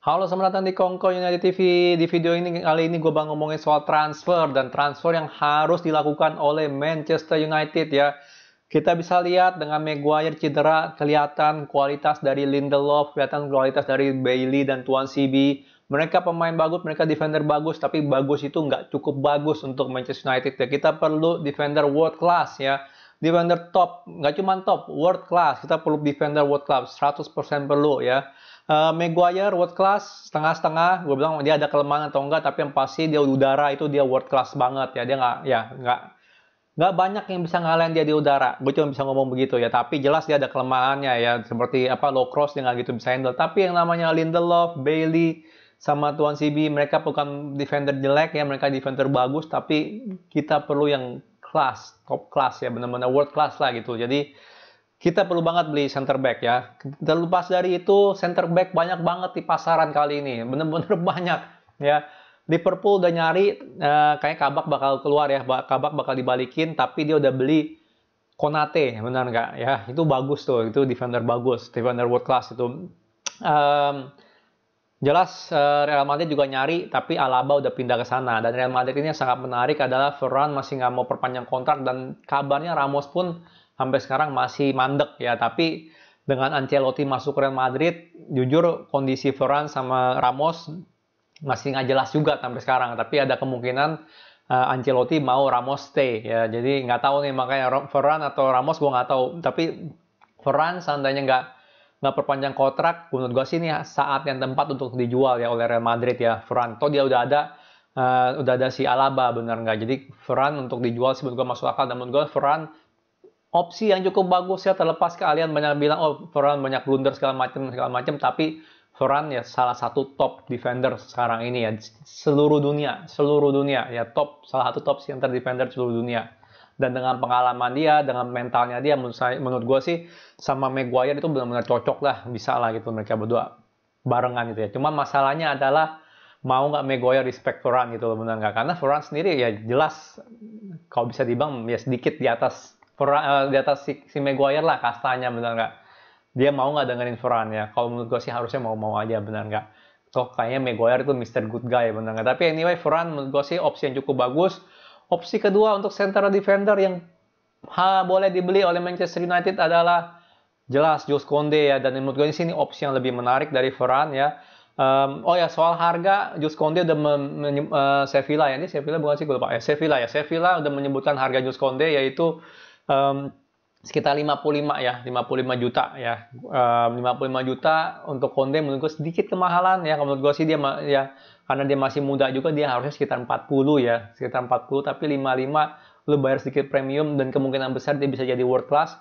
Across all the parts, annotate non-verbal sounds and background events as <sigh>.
Halo, selamat datang di Kongko United TV. Di video ini kali ini gue bang ngomongin soal transfer dan transfer yang harus dilakukan oleh Manchester United ya. Kita bisa lihat dengan Maguire cedera, kelihatan kualitas dari Lindelof, kelihatan kualitas dari Bailey dan Tuan CB. Mereka pemain bagus, mereka defender bagus, tapi bagus itu nggak cukup bagus untuk Manchester United ya. Kita perlu defender world class ya defender top, nggak cuma top, world class. Kita perlu defender world class, 100% perlu ya. Uh, Maguire world class setengah-setengah, gue bilang dia ada kelemahan atau enggak, tapi yang pasti dia udara itu dia world class banget ya. Dia nggak, ya nggak nggak banyak yang bisa ngalahin dia di udara. Gue cuma bisa ngomong begitu ya. Tapi jelas dia ada kelemahannya ya. Seperti apa low cross dia nggak gitu bisa handle. Tapi yang namanya Lindelof, Bailey, sama Tuan CB mereka bukan defender jelek ya mereka defender bagus tapi kita perlu yang class, top class ya, benar-benar world class lah gitu. Jadi kita perlu banget beli center back ya. Terlepas dari itu, center back banyak banget di pasaran kali ini. benar-benar <laughs> banyak ya. Liverpool udah nyari, eh, kayak kabak bakal keluar ya. Kabak bakal dibalikin, tapi dia udah beli Konate, benar nggak? Ya, itu bagus tuh. Itu defender bagus, defender world class itu. Um, Jelas eh, Real Madrid juga nyari, tapi Alaba udah pindah ke sana. Dan Real Madrid ini yang sangat menarik adalah Ferran masih nggak mau perpanjang kontrak dan kabarnya Ramos pun sampai sekarang masih mandek ya. Tapi dengan Ancelotti masuk Real Madrid, jujur kondisi Ferran sama Ramos masih nggak jelas juga sampai sekarang. Tapi ada kemungkinan eh, Ancelotti mau Ramos stay ya. Jadi nggak tahu nih makanya Ferran atau Ramos gue nggak tahu. Tapi Ferran seandainya nggak nggak perpanjang kontrak, menurut gue sih ini ya, saat yang tempat untuk dijual ya oleh Real Madrid ya. Ferran, toh dia udah ada uh, udah ada si Alaba bener nggak? Jadi Ferran untuk dijual sih menurut gue masuk akal. Dan menurut gue Ferran opsi yang cukup bagus ya terlepas kalian banyak bilang oh Ferran banyak blunder segala macam segala macam tapi Ferran ya salah satu top defender sekarang ini ya seluruh dunia seluruh dunia ya top salah satu top center defender seluruh dunia dan dengan pengalaman dia, dengan mentalnya dia, menurut saya, menurut gue sih sama Maguire itu benar-benar cocok lah, bisa lah gitu mereka berdua barengan gitu ya. Cuma masalahnya adalah mau nggak Maguire respect Ferran gitu loh benar nggak? Karena Ferran sendiri ya jelas kalau bisa dibang, ya sedikit di atas Ferran, eh, di atas si, si Maguire lah kastanya benar nggak? Dia mau nggak dengerin Ferran ya? Kalau menurut gue sih harusnya mau-mau aja benar nggak? Toh kayaknya Maguire itu Mr. Good Guy benar nggak? Tapi anyway Ferran menurut gue sih opsi yang cukup bagus Opsi kedua untuk center defender yang ha, boleh dibeli oleh Manchester United adalah jelas Jose Konde ya dan menurut gue ini sini opsi yang lebih menarik dari Ferran ya. Um, oh ya soal harga Jose Konde udah men, men, uh, eh, Sevilla ya ini Sevilla bukan sih gue lupa ya Sevilla ya Sevilla udah menyebutkan harga Jose Konde yaitu um, sekitar 55 ya, 55 juta ya. Um, 55 juta untuk Konde menurut gue sedikit kemahalan ya. Menurut gue sih dia ya karena dia masih muda juga dia harusnya sekitar 40 ya sekitar 40 tapi 55 lu bayar sedikit premium dan kemungkinan besar dia bisa jadi world class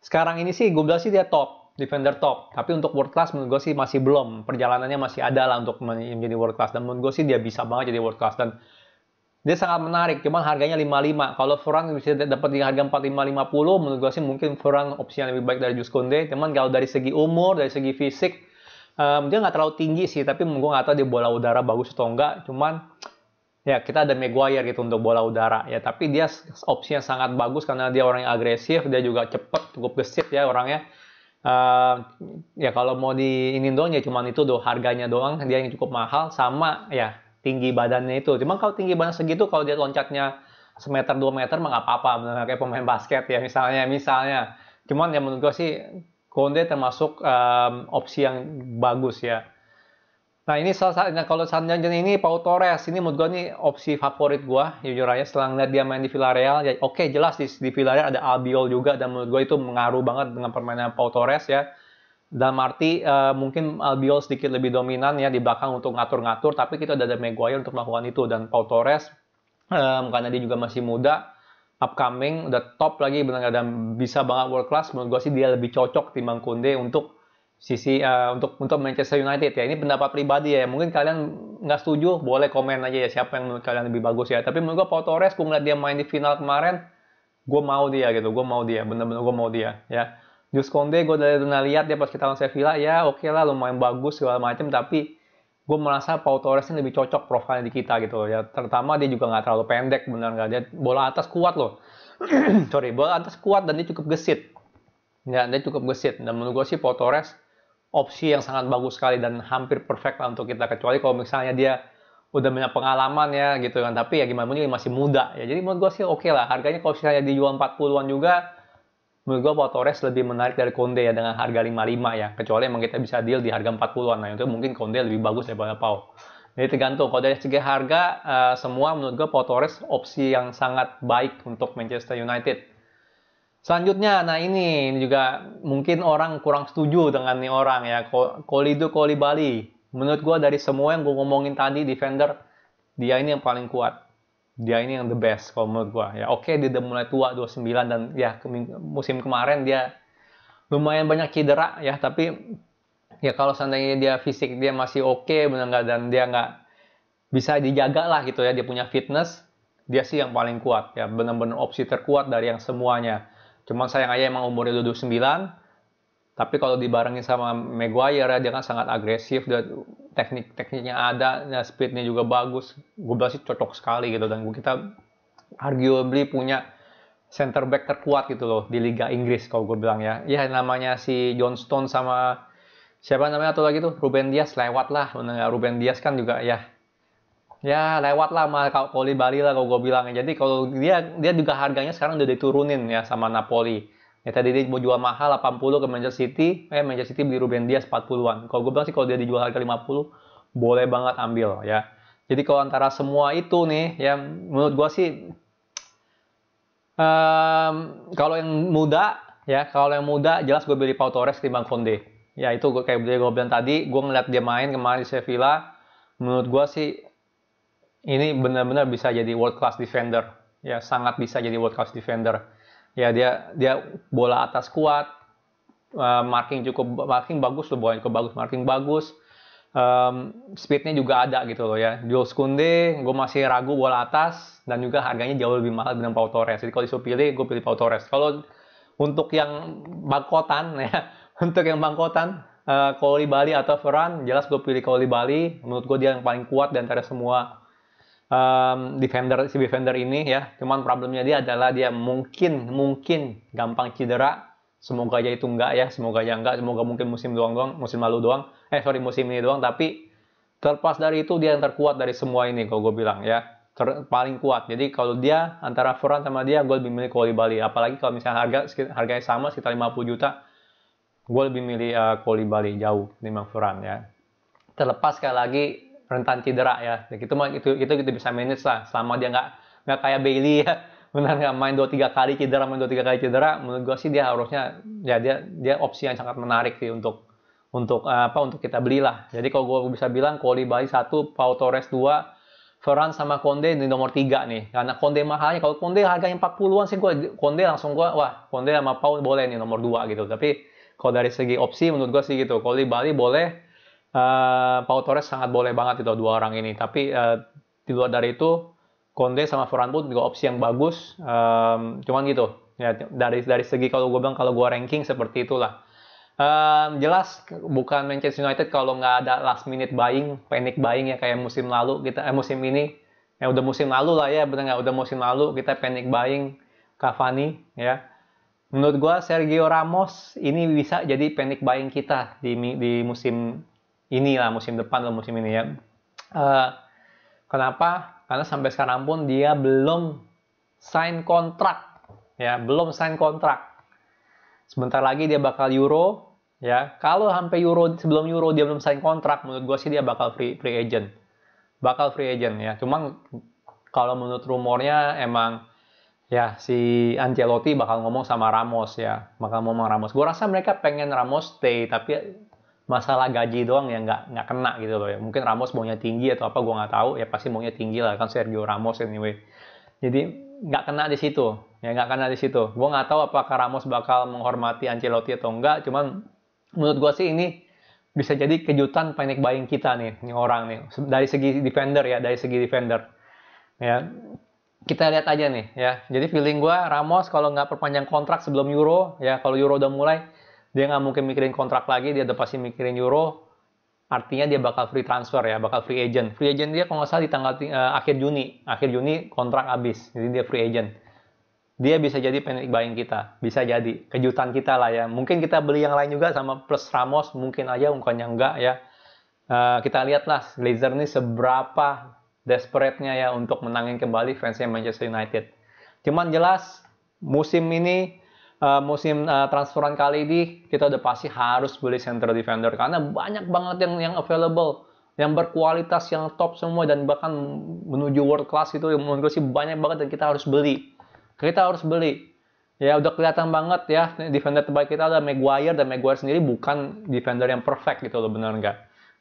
sekarang ini sih gue bilang sih dia top defender top tapi untuk world class menurut gue sih masih belum perjalanannya masih ada lah untuk menjadi world class dan menurut gue sih dia bisa banget jadi world class dan dia sangat menarik, cuman harganya 55. Kalau Furan bisa dapat di harga 45-50, menurut gue sih mungkin Furan opsi yang lebih baik dari Jus Kunde. Cuman kalau dari segi umur, dari segi fisik, um, dia nggak terlalu tinggi sih tapi gue nggak tahu dia bola udara bagus atau enggak cuman ya kita ada Maguire gitu untuk bola udara ya tapi dia opsinya sangat bagus karena dia orang yang agresif dia juga cepet cukup gesit ya orangnya uh, ya kalau mau di ini doang ya cuman itu doh harganya doang dia yang cukup mahal sama ya tinggi badannya itu cuman kalau tinggi badan segitu kalau dia loncatnya semeter dua meter mah apa apa-apa kayak pemain basket ya misalnya misalnya cuman ya menurut gue sih Konde termasuk um, opsi yang bagus ya. Nah ini salah satu, nah, kalau Sanjanjan ini Pau Torres ini menurut gue ini opsi favorit gue jujur aja setelah ngeliat dia main di Villarreal ya oke okay, jelas di, di Villarreal ada Albiol juga dan menurut gue itu mengaruh banget dengan permainan Pau Torres ya Dan arti uh, mungkin Albiol sedikit lebih dominan ya di belakang untuk ngatur-ngatur tapi kita ada Maguire untuk melakukan itu dan Pau Torres um, karena dia juga masih muda upcoming, udah top lagi benar dan bisa banget world class. Menurut gue sih dia lebih cocok timbang Kunde untuk sisi uh, untuk untuk Manchester United ya. Ini pendapat pribadi ya. Mungkin kalian nggak setuju, boleh komen aja ya siapa yang menurut kalian lebih bagus ya. Tapi menurut gue Paul Torres, gue ngeliat dia main di final kemarin, gue mau dia gitu. Gue mau dia, bener-bener gue mau dia ya. Jus Conde gue dari pernah lihat dia pas kita lawan Sevilla ya oke okay lah lumayan bagus segala macam tapi gue merasa Pau Torres ini lebih cocok profilnya di kita gitu loh ya terutama dia juga nggak terlalu pendek benar nggak dia bola atas kuat loh <clears throat> sorry bola atas kuat dan dia cukup gesit ya dia cukup gesit dan menurut gue sih Pau Torres opsi yang sangat bagus sekali dan hampir perfect lah untuk kita kecuali kalau misalnya dia udah punya pengalaman ya gitu kan tapi ya gimana pun masih muda ya jadi menurut gue sih oke okay lah harganya kalau misalnya dijual 40-an juga menurut gue Pau Torres lebih menarik dari Konde ya dengan harga 55 ya kecuali emang kita bisa deal di harga 40an nah itu mungkin Konde lebih bagus daripada Pau jadi tergantung kalau dari segi harga uh, semua menurut gue Pau Torres opsi yang sangat baik untuk Manchester United Selanjutnya, nah ini, ini juga mungkin orang kurang setuju dengan ini orang ya, Kolido Bali. Menurut gue dari semua yang gue ngomongin tadi, defender, dia ini yang paling kuat dia ini yang the best kalau menurut gue ya oke okay, dia udah mulai tua 29 dan ya musim kemarin dia lumayan banyak cedera ya tapi ya kalau seandainya dia fisik dia masih oke okay, benar nggak dan dia nggak bisa dijaga lah gitu ya dia punya fitness dia sih yang paling kuat ya benar-benar opsi terkuat dari yang semuanya cuman sayang aja emang umurnya 29 tapi kalau dibarengin sama Maguire ya, dia kan sangat agresif, dia teknik-tekniknya ada, ya, speednya juga bagus. Gue bilang sih cocok sekali gitu dan kita arguably punya center back terkuat gitu loh di Liga Inggris kalau gue bilang ya. Ya namanya si John Stone sama siapa namanya atau lagi tuh Ruben Dias lewat lah. Ruben Dias kan juga ya ya lewat lah sama Koli Bali lah kalau gue bilang jadi kalau dia dia juga harganya sekarang udah diturunin ya sama Napoli ya tadi dia mau jual mahal 80 ke Manchester City eh Manchester City beli Ruben Dias 40-an kalau gue bilang sih kalau dia dijual harga 50 boleh banget ambil ya jadi kalau antara semua itu nih ya menurut gue sih um, kalau yang muda ya kalau yang muda jelas gue beli Pau Torres ketimbang Conde ya itu gue kayak gue bilang tadi gue ngeliat dia main kemarin di Sevilla menurut gue sih ini benar-benar bisa jadi world class defender ya sangat bisa jadi world class defender ya dia dia bola atas kuat uh, marking cukup marking bagus loh bola cukup bagus marking bagus um, speednya juga ada gitu loh ya Jules Kunde gue masih ragu bola atas dan juga harganya jauh lebih mahal dengan Pau Torres jadi kalau disuruh pilih gue pilih Pau Torres kalau untuk yang bangkotan <laughs> ya untuk yang bangkotan uh, eh, Koli Bali atau Ferran jelas gue pilih Koli Bali menurut gue dia yang paling kuat di antara semua um, defender si defender ini ya. Cuman problemnya dia adalah dia mungkin mungkin gampang cedera. Semoga aja itu enggak ya, semoga aja enggak, semoga mungkin musim doang doang, musim malu doang. Eh sorry musim ini doang, tapi terlepas dari itu dia yang terkuat dari semua ini kalau gue bilang ya. Ter, paling kuat. Jadi kalau dia antara Furan sama dia, gue lebih milih Koli Bali. Apalagi kalau misalnya harga harganya sama sekitar 50 juta, gue lebih milih uh, eh, Koli Bali jauh ketimbang Furan ya. Terlepas sekali lagi rentan cedera ya. itu mah itu itu kita bisa manage lah selama dia nggak nggak kayak Bailey ya. <laughs> Benar nggak main dua tiga kali cedera, main dua tiga kali cedera. Menurut gua sih dia harusnya ya dia dia opsi yang sangat menarik sih untuk untuk eh, apa untuk kita belilah. Jadi kalau gua bisa bilang Koli Bali satu, Pau Torres dua, Ferran sama Konde di nomor tiga nih. Karena Konde mahalnya. Kalau Konde harganya 40-an sih gue Konde langsung gue wah Konde sama Pau boleh nih nomor dua gitu. Tapi kalau dari segi opsi menurut gue sih gitu. Koli Bali boleh, uh, Pau Torres sangat boleh banget itu dua orang ini. Tapi uh, di luar dari itu, Conte sama Ferran pun juga opsi yang bagus. Um, cuman gitu. Ya, dari dari segi kalau gue bilang kalau gue ranking seperti itulah. Um, jelas bukan Manchester United kalau nggak ada last minute buying, panic buying ya kayak musim lalu kita eh, musim ini ya udah musim lalu lah ya benar nggak udah musim lalu kita panic buying Cavani ya. Menurut gue Sergio Ramos ini bisa jadi panic buying kita di di musim inilah musim depan atau musim ini ya. Uh, kenapa? Karena sampai sekarang pun dia belum sign kontrak, ya belum sign kontrak. Sebentar lagi dia bakal Euro, ya. Kalau sampai Euro sebelum Euro dia belum sign kontrak, menurut gue sih dia bakal free free agent, bakal free agent ya. Cuman kalau menurut rumornya emang ya si Ancelotti bakal ngomong sama Ramos ya bakal ngomong sama Ramos gue rasa mereka pengen Ramos stay tapi masalah gaji doang yang nggak nggak kena gitu loh ya. Mungkin Ramos maunya tinggi atau apa gue nggak tahu ya pasti maunya tinggi lah kan Sergio Ramos anyway. Jadi nggak kena di situ ya nggak kena di situ. Gue nggak tahu apakah Ramos bakal menghormati Ancelotti atau enggak. Cuman menurut gue sih ini bisa jadi kejutan panic buying kita nih, nih orang nih dari segi defender ya dari segi defender ya kita lihat aja nih ya jadi feeling gue Ramos kalau nggak perpanjang kontrak sebelum Euro ya kalau Euro udah mulai dia nggak mungkin mikirin kontrak lagi dia udah pasti mikirin euro artinya dia bakal free transfer ya bakal free agent free agent dia kalau nggak salah di tanggal uh, akhir Juni akhir Juni kontrak habis jadi dia free agent dia bisa jadi panic buying kita bisa jadi kejutan kita lah ya mungkin kita beli yang lain juga sama plus Ramos mungkin aja bukannya enggak ya uh, kita lihatlah Glazer ini seberapa desperate-nya ya untuk menangin kembali fansnya Manchester United cuman jelas musim ini Eh, musim uh, transferan kali ini kita udah pasti harus beli center defender karena banyak banget yang yang available yang berkualitas yang top semua dan bahkan menuju world class itu yang menurut sih banyak banget dan kita harus beli kita harus beli ya udah kelihatan banget ya defender terbaik kita adalah Maguire dan Maguire sendiri bukan defender yang perfect gitu loh bener nggak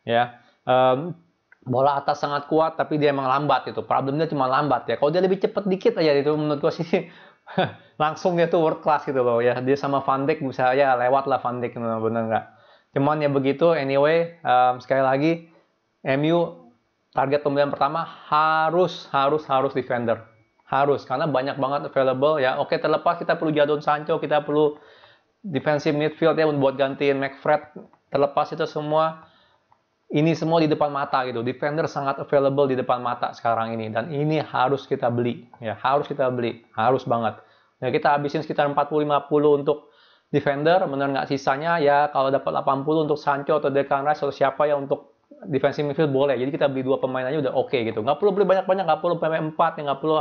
ya um, bola atas sangat kuat tapi dia emang lambat itu problemnya cuma lambat ya kalau dia lebih cepat dikit aja itu menurut gue sih <laughs> langsung dia tuh world class gitu loh ya dia sama Van Dijk bisa ya lewat lah Van Dijk bener nggak cuman ya begitu anyway um, sekali lagi MU target pembelian pertama harus harus harus defender harus karena banyak banget available ya oke terlepas kita perlu Jadon Sancho kita perlu defensive midfield ya buat gantiin McFred terlepas itu semua ini semua di depan mata gitu. Defender sangat available di depan mata sekarang ini dan ini harus kita beli ya, harus kita beli, harus banget. Nah, kita habisin sekitar 40 50 untuk defender, benar nggak sisanya ya kalau dapat 80 untuk Sancho atau Declan Rice atau siapa ya untuk defensive midfield boleh. Jadi kita beli dua pemain aja udah oke okay, gitu. Nggak perlu beli banyak-banyak, nggak perlu pemain 4, nggak perlu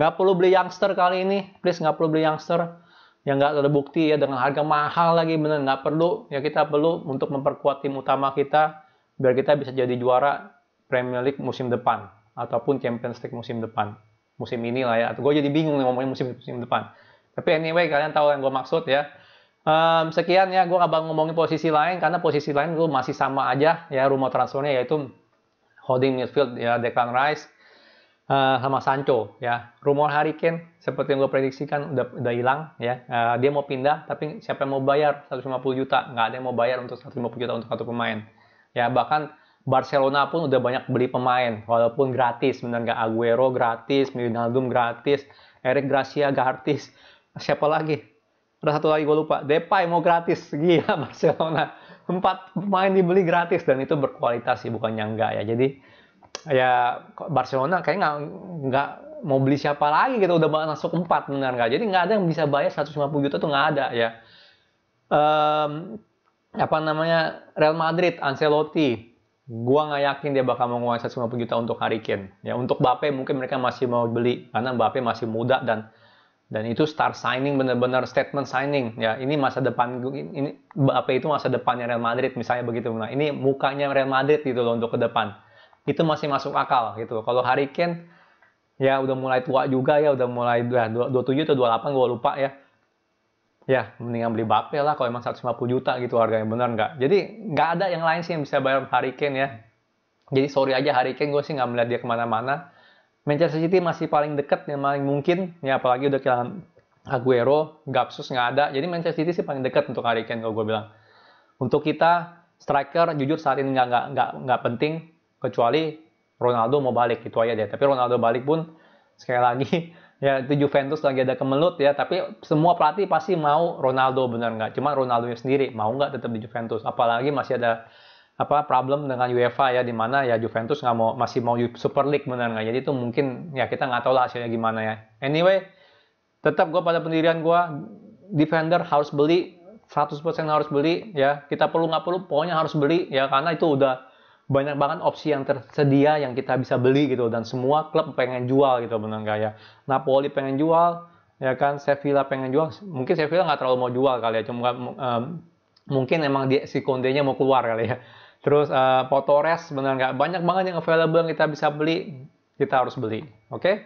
nggak perlu beli youngster kali ini. Please nggak perlu beli youngster yang nggak terbukti ya dengan harga mahal lagi bener nggak perlu ya kita perlu untuk memperkuat tim utama kita biar kita bisa jadi juara Premier League musim depan ataupun Champions League musim depan musim ini lah ya atau gue jadi bingung nih ngomongin musim musim depan tapi anyway kalian tahu yang gue maksud ya um, sekian ya gue abang ngomongin posisi lain karena posisi lain gue masih sama aja ya rumah transfernya yaitu holding midfield ya Declan Rice uh, sama Sancho ya rumor Harry Kane seperti yang gue prediksikan udah udah hilang ya uh, dia mau pindah tapi siapa yang mau bayar 150 juta nggak ada yang mau bayar untuk 150 juta untuk satu pemain Ya bahkan Barcelona pun udah banyak beli pemain walaupun gratis benar nggak Aguero gratis, Milinaldum gratis, Eric Gracia gratis, siapa lagi? Ada satu lagi gue lupa, Depay mau gratis, <laughs> gila Barcelona. Empat pemain dibeli gratis dan itu berkualitas sih bukannya enggak ya. Jadi ya Barcelona kayaknya nggak nggak mau beli siapa lagi gitu udah masuk empat benar nggak jadi nggak ada yang bisa bayar 150 juta tuh nggak ada ya um, apa namanya Real Madrid Ancelotti gua nggak yakin dia bakal menguasai 150 juta untuk Harry Kane ya untuk Mbappe mungkin mereka masih mau beli karena Mbappe masih muda dan dan itu star signing benar-benar statement signing ya ini masa depan ini Mbappe itu masa depannya Real Madrid misalnya begitu nah ini mukanya Real Madrid gitu loh untuk ke depan itu masih masuk akal gitu kalau Harry Kane ya udah mulai tua juga ya udah mulai ya, 27 atau 28 gua lupa ya ya mendingan beli Bape lah kalau emang 150 juta gitu harganya bener nggak jadi nggak ada yang lain sih yang bisa bayar Harry Kane ya jadi sorry aja Harry Kane gue sih nggak melihat dia kemana-mana Manchester City masih paling dekat yang paling mungkin ya apalagi udah kehilangan Aguero Gapsus nggak ada jadi Manchester City sih paling dekat untuk Harry Kane kalau gue bilang untuk kita striker jujur saat ini nggak nggak nggak penting kecuali Ronaldo mau balik gitu aja deh tapi Ronaldo balik pun sekali lagi <laughs> ya itu Juventus lagi ada kemelut ya tapi semua pelatih pasti mau Ronaldo benar nggak cuma Ronaldo sendiri mau nggak tetap di Juventus apalagi masih ada apa problem dengan UEFA ya di mana ya Juventus nggak mau masih mau Super League benar nggak jadi itu mungkin ya kita nggak tahu lah hasilnya gimana ya anyway tetap gue pada pendirian gue defender harus beli 100% harus beli ya kita perlu nggak perlu pokoknya harus beli ya karena itu udah banyak banget opsi yang tersedia yang kita bisa beli gitu dan semua klub pengen jual gitu benar nggak ya Napoli pengen jual ya kan Sevilla pengen jual mungkin Sevilla nggak terlalu mau jual kali ya cuma um, mungkin emang dia, si conte mau keluar kali ya terus uh, eh, Potores benar nggak banyak banget yang available yang kita bisa beli kita harus beli oke okay?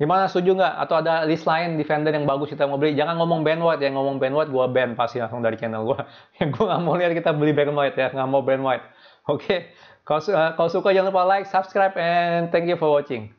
Gimana setuju nggak? Atau ada list lain defender yang bagus kita mau beli? Jangan ngomong Ben White ya, ngomong Ben White gue ban pasti langsung dari channel gue. <laughs> Yang gue nggak mau lihat kita beli Ben White ya, nggak mau Ben White. Oke, Eh, kalau, suka jangan lupa like, subscribe, and thank you for watching.